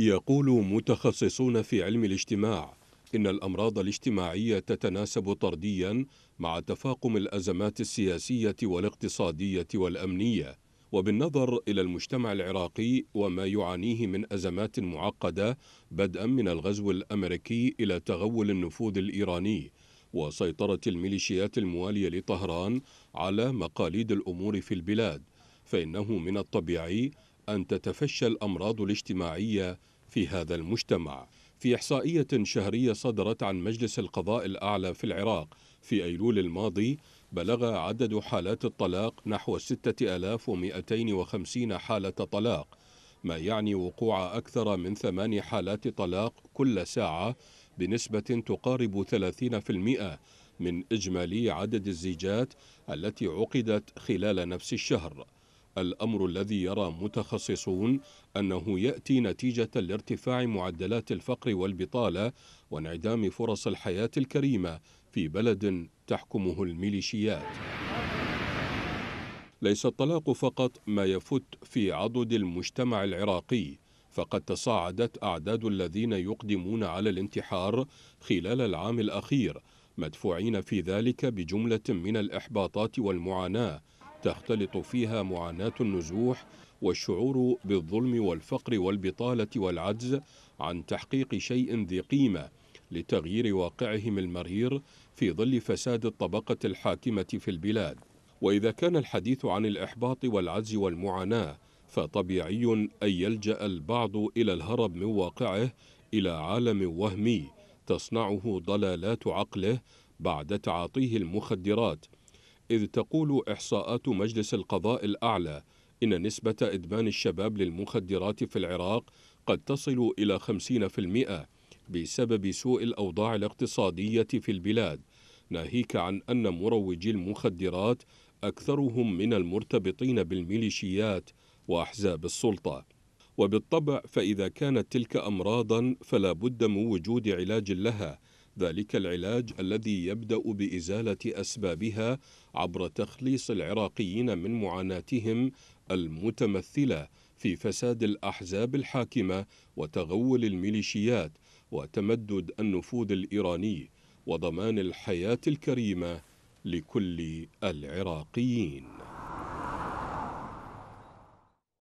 يقول متخصصون في علم الاجتماع إن الأمراض الاجتماعية تتناسب طرديا مع تفاقم الأزمات السياسية والاقتصادية والأمنية وبالنظر إلى المجتمع العراقي وما يعانيه من أزمات معقدة بدءا من الغزو الأمريكي إلى تغول النفوذ الإيراني وسيطرة الميليشيات الموالية لطهران على مقاليد الأمور في البلاد فإنه من الطبيعي أن تتفشى الأمراض الاجتماعية في هذا المجتمع في إحصائية شهرية صدرت عن مجلس القضاء الأعلى في العراق في أيلول الماضي بلغ عدد حالات الطلاق نحو 6250 حالة طلاق ما يعني وقوع أكثر من ثمان حالات طلاق كل ساعة بنسبة تقارب 30% من إجمالي عدد الزيجات التي عقدت خلال نفس الشهر الأمر الذي يرى متخصصون أنه يأتي نتيجة لارتفاع معدلات الفقر والبطالة وانعدام فرص الحياة الكريمة في بلد تحكمه الميليشيات ليس الطلاق فقط ما يفت في عضد المجتمع العراقي فقد تصاعدت أعداد الذين يقدمون على الانتحار خلال العام الأخير مدفوعين في ذلك بجملة من الإحباطات والمعاناة تختلط فيها معاناة النزوح والشعور بالظلم والفقر والبطالة والعجز عن تحقيق شيء ذي قيمة لتغيير واقعهم المرير في ظل فساد الطبقة الحاكمة في البلاد وإذا كان الحديث عن الإحباط والعجز والمعاناة فطبيعي أن يلجأ البعض إلى الهرب من واقعه إلى عالم وهمي تصنعه ضلالات عقله بعد تعاطيه المخدرات إذ تقول إحصاءات مجلس القضاء الأعلى إن نسبة إدمان الشباب للمخدرات في العراق قد تصل إلى 50% بسبب سوء الأوضاع الاقتصادية في البلاد ناهيك عن أن مروجي المخدرات أكثرهم من المرتبطين بالميليشيات وأحزاب السلطة وبالطبع فإذا كانت تلك أمراضا فلا بد من وجود علاج لها ذلك العلاج الذي يبدأ بإزالة أسبابها عبر تخليص العراقيين من معاناتهم المتمثلة في فساد الأحزاب الحاكمة وتغول الميليشيات وتمدد النفوذ الإيراني وضمان الحياة الكريمة لكل العراقيين